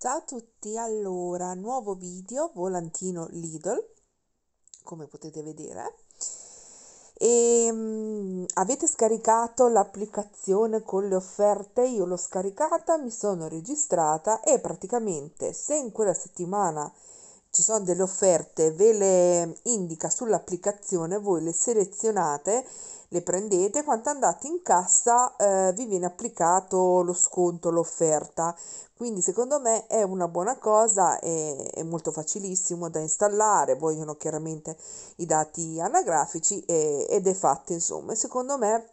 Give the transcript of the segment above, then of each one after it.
Ciao a tutti, allora, nuovo video, volantino Lidl, come potete vedere. E, ehm, mh, avete scaricato l'applicazione con le offerte? Io l'ho scaricata, mi sono registrata e praticamente se in quella settimana ci sono delle offerte, ve le indica sull'applicazione, voi le selezionate, le prendete, quando andate in cassa eh, vi viene applicato lo sconto, l'offerta. Quindi secondo me è una buona cosa, è, è molto facilissimo da installare, vogliono chiaramente i dati anagrafici e, ed è fatto insomma. Secondo me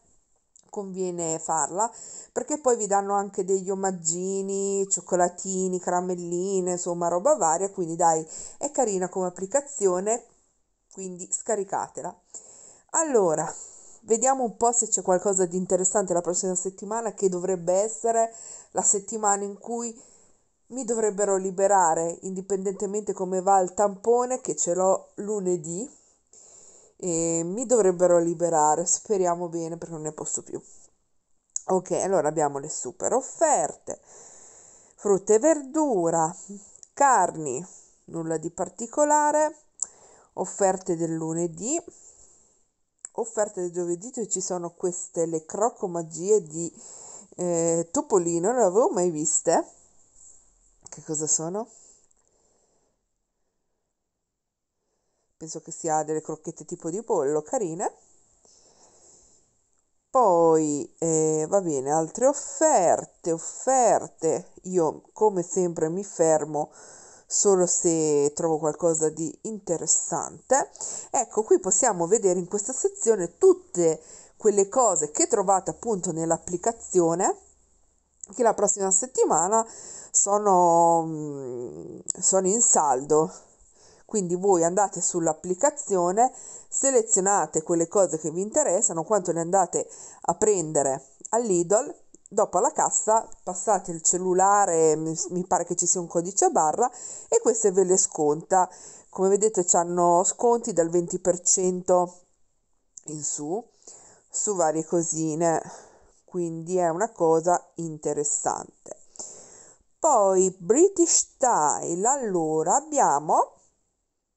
conviene farla perché poi vi danno anche degli omaggini, cioccolatini, caramelline, insomma roba varia, quindi dai, è carina come applicazione, quindi scaricatela. Allora, vediamo un po' se c'è qualcosa di interessante la prossima settimana che dovrebbe essere la settimana in cui mi dovrebbero liberare indipendentemente come va il tampone che ce l'ho lunedì e mi dovrebbero liberare, speriamo bene perché non ne posso più. Ok, allora abbiamo le super offerte, frutta e verdura, carni, nulla di particolare, offerte del lunedì, offerte del giovedì dove ci sono queste le crocomagie di eh, Topolino, non le avevo mai viste. Che cosa sono? penso che sia delle crocchette tipo di pollo, carine. Poi, eh, va bene, altre offerte, offerte. Io come sempre mi fermo solo se trovo qualcosa di interessante. Ecco, qui possiamo vedere in questa sezione tutte quelle cose che trovate appunto nell'applicazione che la prossima settimana sono, mm, sono in saldo quindi voi andate sull'applicazione, selezionate quelle cose che vi interessano, quanto le andate a prendere all'Idol, dopo alla cassa passate il cellulare, mi pare che ci sia un codice a barra e queste ve le sconta. Come vedete hanno sconti dal 20% in su su varie cosine, quindi è una cosa interessante. Poi British Style, allora abbiamo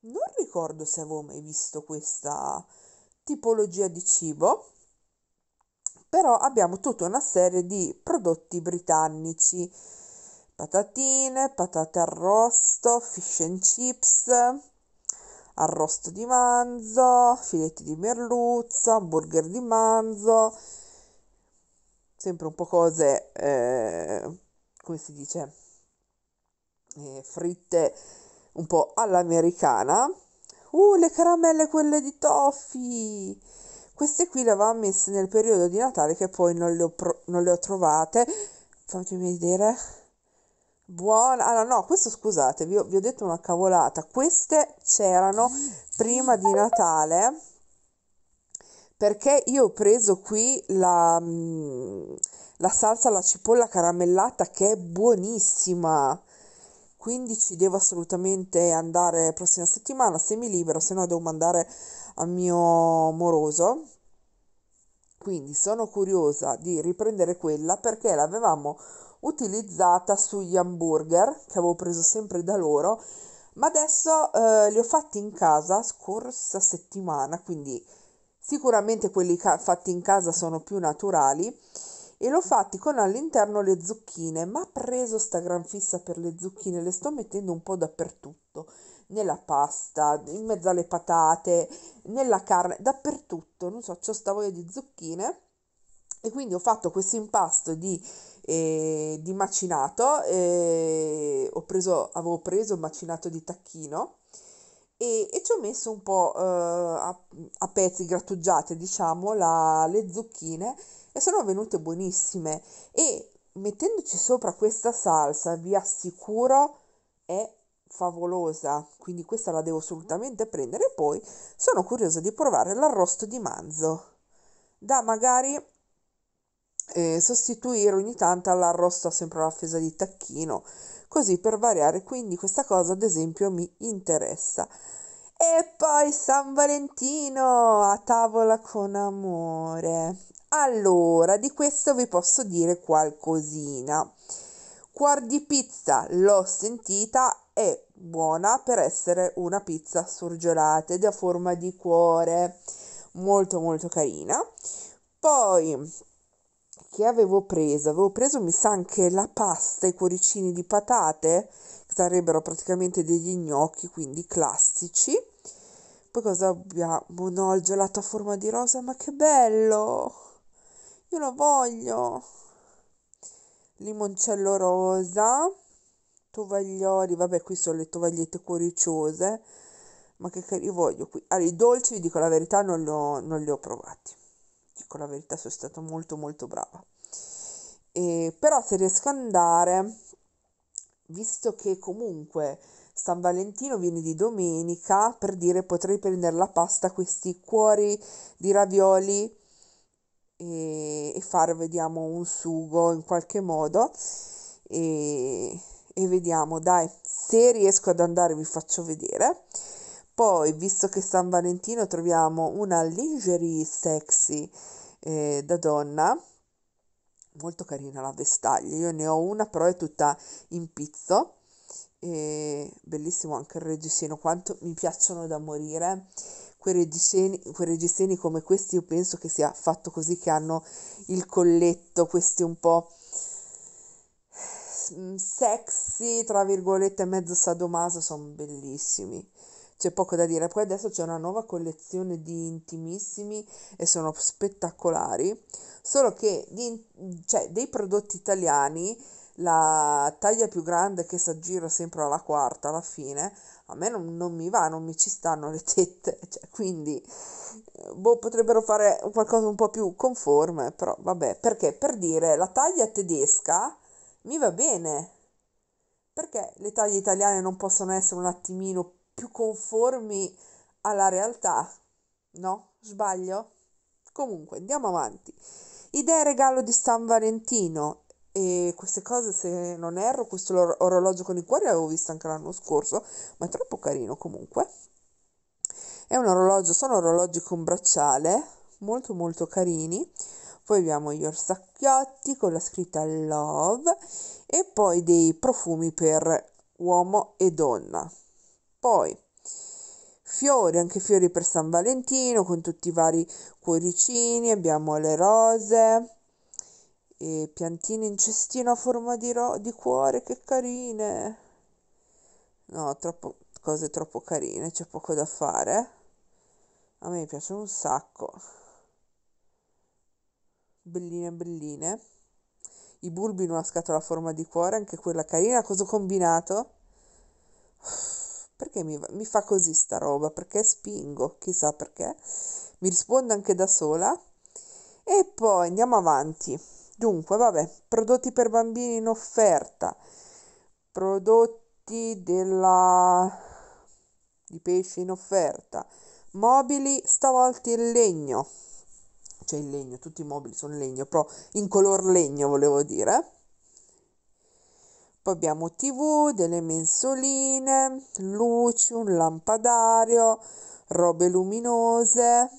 non ricordo se avevo mai visto questa tipologia di cibo, però abbiamo tutta una serie di prodotti britannici, patatine, patate arrosto, fish and chips, arrosto di manzo, filetti di merluzzo, hamburger di manzo, sempre un po' cose, eh, come si dice, eh, fritte un po' all'americana. Uh, le caramelle quelle di Toffee! Queste qui le avevamo messe nel periodo di Natale che poi non le ho, pro- non le ho trovate. Fatemi vedere. Buona, ah no, no, questo scusate, vi ho, vi ho detto una cavolata. Queste c'erano prima di Natale perché io ho preso qui la, mm, la salsa alla cipolla caramellata che è buonissima quindi ci devo assolutamente andare la prossima settimana se mi libero, se no devo mandare al mio moroso. Quindi sono curiosa di riprendere quella perché l'avevamo utilizzata sugli hamburger che avevo preso sempre da loro, ma adesso eh, li ho fatti in casa scorsa settimana, quindi sicuramente quelli ca- fatti in casa sono più naturali e l'ho fatti con all'interno le zucchine, ma preso sta gran fissa per le zucchine, le sto mettendo un po' dappertutto, nella pasta, in mezzo alle patate, nella carne, dappertutto, non so, ho sta voglia di zucchine e quindi ho fatto questo impasto di, eh, di macinato, eh, preso, avevo preso il macinato di tacchino e, e, ci ho messo un po' eh, a, a, pezzi grattugiate, diciamo, la, le zucchine e sono venute buonissime e mettendoci sopra questa salsa vi assicuro è favolosa quindi questa la devo assolutamente prendere poi sono curiosa di provare l'arrosto di manzo da magari eh, sostituire ogni tanto all'arrosto sempre la fesa di tacchino così per variare quindi questa cosa ad esempio mi interessa e poi San Valentino a tavola con amore allora, di questo vi posso dire qualcosina. Cuor di pizza l'ho sentita, è buona per essere una pizza surgelata ed a forma di cuore, molto molto carina. Poi che avevo preso? Avevo preso mi sa anche la pasta e i cuoricini di patate, che sarebbero praticamente degli gnocchi, quindi classici. Poi cosa abbiamo? No, il gelato a forma di rosa, ma che bello! Io lo voglio. Limoncello rosa, tovaglioli, vabbè qui sono le tovagliette coriciose, ma che, carino li voglio qui? Allora, i dolci, vi dico la verità, non, ho, non li ho provati. Dico la verità, sono stata molto molto brava. E, però se riesco ad andare, visto che comunque San Valentino viene di domenica, per dire potrei prendere la pasta, questi cuori di ravioli e, e far vediamo un sugo in qualche modo e, e vediamo dai se riesco ad andare vi faccio vedere poi visto che San Valentino troviamo una lingerie sexy eh, da donna molto carina la vestaglia io ne ho una però è tutta in pizzo e bellissimo anche il reggiseno quanto mi piacciono da morire quei reggiseni, quei reggiseni come questi io penso che sia fatto così che hanno il colletto, questi un po' sexy, tra virgolette, mezzo sadomaso, sono bellissimi. C'è poco da dire. Poi adesso c'è una nuova collezione di intimissimi e sono spettacolari. Solo che di, cioè, dei prodotti italiani la taglia più grande che si aggira sempre alla quarta alla fine, a me non, non mi va, non mi ci stanno le tette, cioè, quindi eh, boh, potrebbero fare qualcosa un po' più conforme, però vabbè, perché per dire la taglia tedesca mi va bene, perché le taglie italiane non possono essere un attimino più conformi alla realtà, no? Sbaglio? Comunque, andiamo avanti. Idee regalo di San Valentino, e queste cose se non erro questo or- orologio con i cuori l'avevo visto anche l'anno scorso ma è troppo carino comunque è un orologio sono orologi con bracciale molto molto carini poi abbiamo gli orsacchiotti con la scritta love e poi dei profumi per uomo e donna poi fiori, anche fiori per San Valentino con tutti i vari cuoricini, abbiamo le rose, e piantine in cestino a forma di, ro- di cuore, che carine. No, troppo, cose troppo carine, c'è poco da fare. A me piacciono un sacco. Belline, belline. I bulbi in una scatola a forma di cuore, anche quella carina. Cosa ho combinato? Perché mi, mi fa così sta roba? Perché spingo? Chissà perché. Mi risponde anche da sola. E poi andiamo avanti. Dunque, vabbè, prodotti per bambini in offerta, prodotti della... di pesce in offerta, mobili stavolta in legno, cioè in legno, tutti i mobili sono in legno, però in color legno volevo dire. Poi abbiamo tv, delle mensoline, luci, un lampadario, robe luminose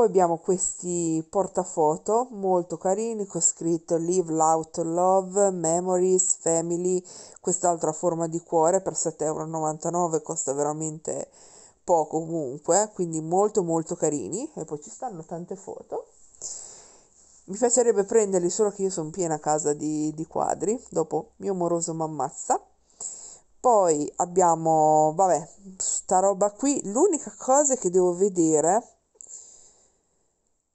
poi abbiamo questi portafoto molto carini con scritto Live Loud Love, Memories, Family, quest'altra forma di cuore per 7,99€ costa veramente poco comunque, quindi molto molto carini e poi ci stanno tante foto. Mi piacerebbe prenderli solo che io sono piena a casa di, di quadri, dopo mio moroso m'ammazza. Poi abbiamo, vabbè, sta roba qui, l'unica cosa che devo vedere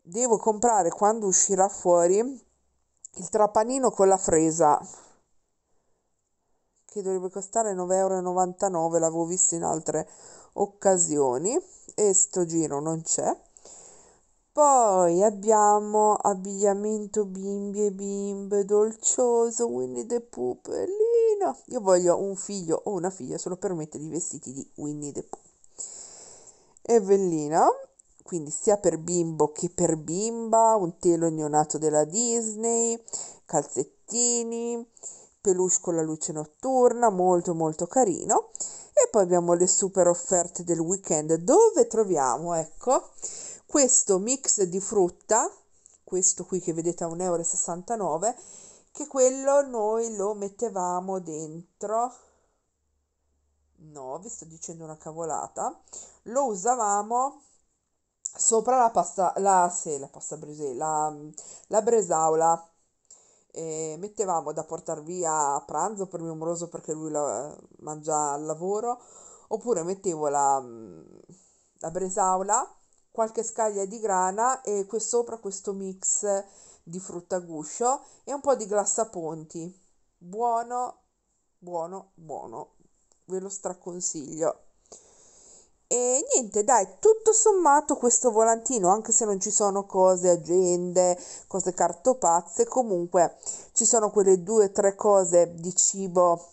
devo comprare quando uscirà fuori il trapanino con la fresa che dovrebbe costare 9,99 euro l'avevo visto in altre occasioni e sto giro non c'è poi abbiamo abbigliamento bimbi e bimbe dolcioso Winnie the Pooh pellino io voglio un figlio o una figlia solo per mettere i vestiti di Winnie the Pooh è Bellina quindi sia per bimbo che per bimba, un telo neonato della Disney, calzettini, peluche con la luce notturna, molto molto carino. E poi abbiamo le super offerte del weekend dove troviamo, ecco, questo mix di frutta, questo qui che vedete a 1,69 euro, che quello noi lo mettevamo dentro no, vi sto dicendo una cavolata, lo usavamo sopra la pasta, la, sì, la pasta brise, la, la bresaola. E mettevamo da portare via a pranzo per mio moroso perché lui la mangia al lavoro, oppure mettevo la, la bresaola, qualche scaglia di grana e qui sopra questo mix di frutta guscio e un po' di glassaponti. Buono, buono, buono. Ve lo straconsiglio. E niente, dai, tutto sommato questo volantino, anche se non ci sono cose, agende, cose cartopazze, comunque ci sono quelle due o tre cose di cibo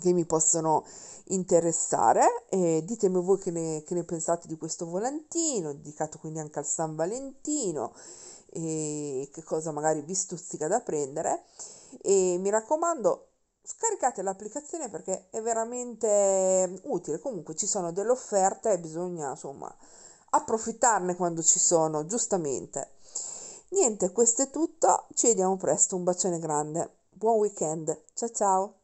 che mi possono interessare. E ditemi voi che ne, che ne pensate di questo volantino, dedicato quindi anche al San Valentino, e che cosa magari vi stuzzica da prendere. E mi raccomando, scaricate l'applicazione perché è veramente ehm, utile comunque ci sono delle offerte e bisogna insomma approfittarne quando ci sono giustamente niente questo è tutto ci vediamo presto un bacione grande buon weekend ciao ciao